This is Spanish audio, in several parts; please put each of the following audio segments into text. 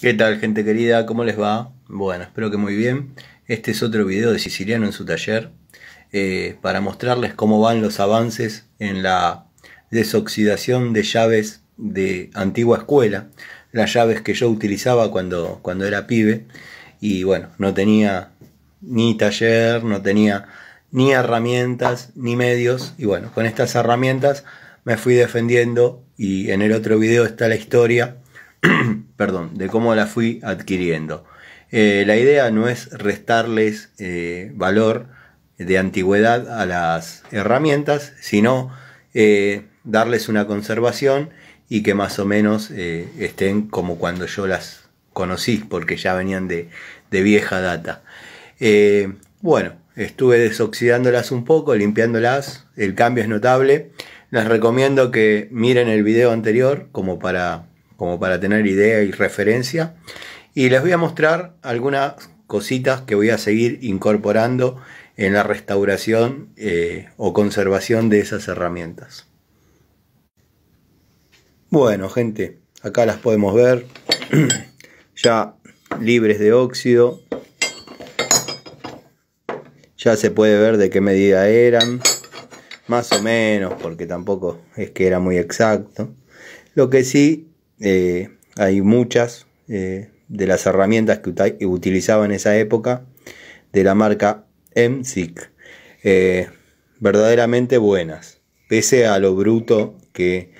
¿Qué tal gente querida? ¿Cómo les va? Bueno, espero que muy bien. Este es otro video de Siciliano en su taller eh, para mostrarles cómo van los avances en la desoxidación de llaves de antigua escuela. Las llaves que yo utilizaba cuando, cuando era pibe y bueno, no tenía ni taller, no tenía ni herramientas, ni medios y bueno, con estas herramientas me fui defendiendo y en el otro video está la historia perdón, de cómo la fui adquiriendo. Eh, la idea no es restarles eh, valor de antigüedad a las herramientas, sino eh, darles una conservación y que más o menos estén como cuando yo las conocí, porque ya venían de, de vieja data. bueno, estuve desoxidándolas un poco, limpiándolas, el cambio es notable. Les recomiendo que miren el video anterior como para como para tener idea y referencia. Y les voy a mostrar algunas cositas que voy a seguir incorporando en la restauración eh, o conservación de esas herramientas. Bueno, gente, acá las podemos ver ya libres de óxido. Ya se puede ver de qué medida eran, más o menos, porque tampoco es que era muy exacto. Lo que sí eh, hay muchas eh, de las herramientas que utilizaba en esa época de la marca MSIC. Eh, verdaderamente buenas, pese a lo bruto que,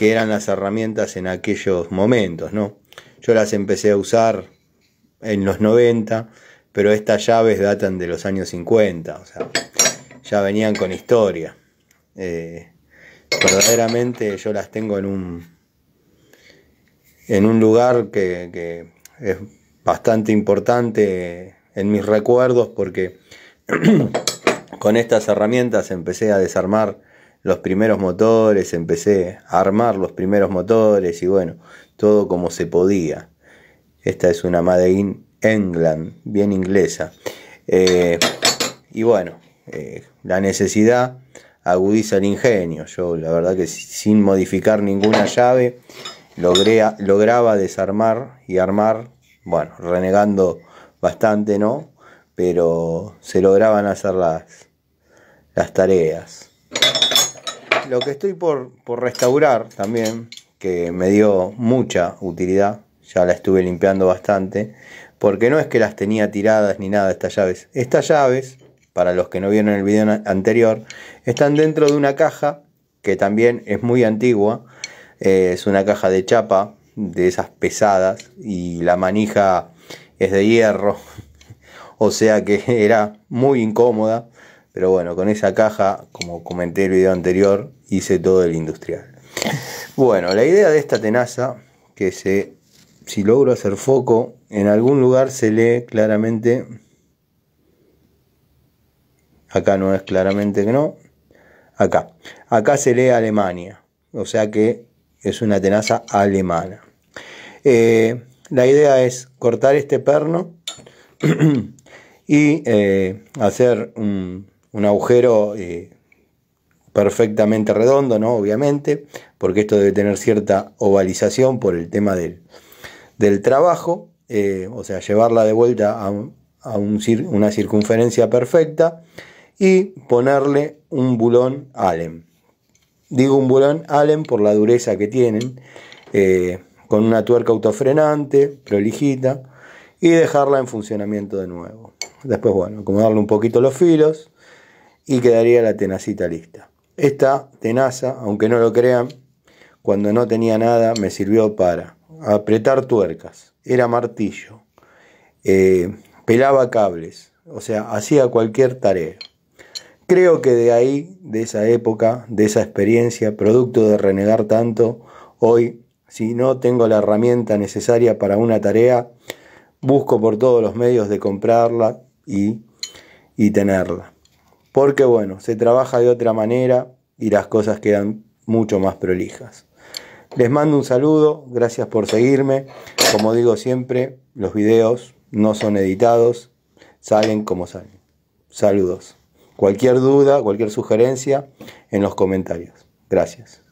eran las herramientas en aquellos momentos. ¿no? Yo las empecé a usar en los 90, pero estas llaves datan de los años 50, o sea, ya venían con historia. verdaderamente yo las tengo en un en un lugar que, es bastante importante en mis recuerdos porque con estas herramientas empecé a desarmar los primeros motores, empecé a armar los primeros motores y bueno, todo como se podía. Esta es una Made in England, bien inglesa. Eh, y bueno, eh, la necesidad agudiza el ingenio. Yo la verdad que sin modificar ninguna llave lograba desarmar y armar, bueno, renegando bastante, ¿no? Pero se lograban hacer las, tareas. Lo que estoy por, por restaurar también, que me dio mucha utilidad, ya la estuve limpiando bastante, porque no es que las tenía tiradas ni nada estas llaves. Estas llaves, para los que no vieron el video anterior, están dentro de una caja que también es muy antigua, eh, es una caja de chapa, de esas pesadas, y la manija es de hierro, o sea que era muy incómoda, pero bueno, con esa caja, como comenté el video anterior, hice todo el industrial. Bueno, la idea de esta tenaza, que se, si logro hacer foco, en algún lugar se lee claramente, acá no es claramente que no, acá, acá se lee Alemania, o sea que es una tenaza alemana. Eh, la idea es cortar este perno y eh, hacer un, agujero eh, perfectamente redondo, ¿no? Obviamente, porque esto debe tener cierta ovalización por el tema del, trabajo, o sea, llevarla de vuelta a, una circunferencia perfecta y ponerle un bulón Allen. Digo un volán Allen por la dureza que tienen, eh, con una tuerca autofrenante, prolijita, y dejarla en funcionamiento de nuevo. Después, bueno, acomodarle un poquito los filos y quedaría la tenacita lista. Esta tenaza, aunque no lo crean, cuando no tenía nada me sirvió para apretar tuercas, era martillo, eh, pelaba cables, o sea, hacía cualquier tarea. Creo que de ahí, de esa época, de esa experiencia, producto de renegar tanto, hoy, si no tengo la herramienta necesaria para una tarea, busco por todos los medios de comprarla y, tenerla. Porque bueno, se trabaja de otra manera y las cosas quedan mucho más prolijas. Les mando un saludo, gracias por seguirme. Como digo siempre, los videos no son editados, salen como salen. Saludos. Cualquier duda, cualquier sugerencia en los comentarios. Gracias.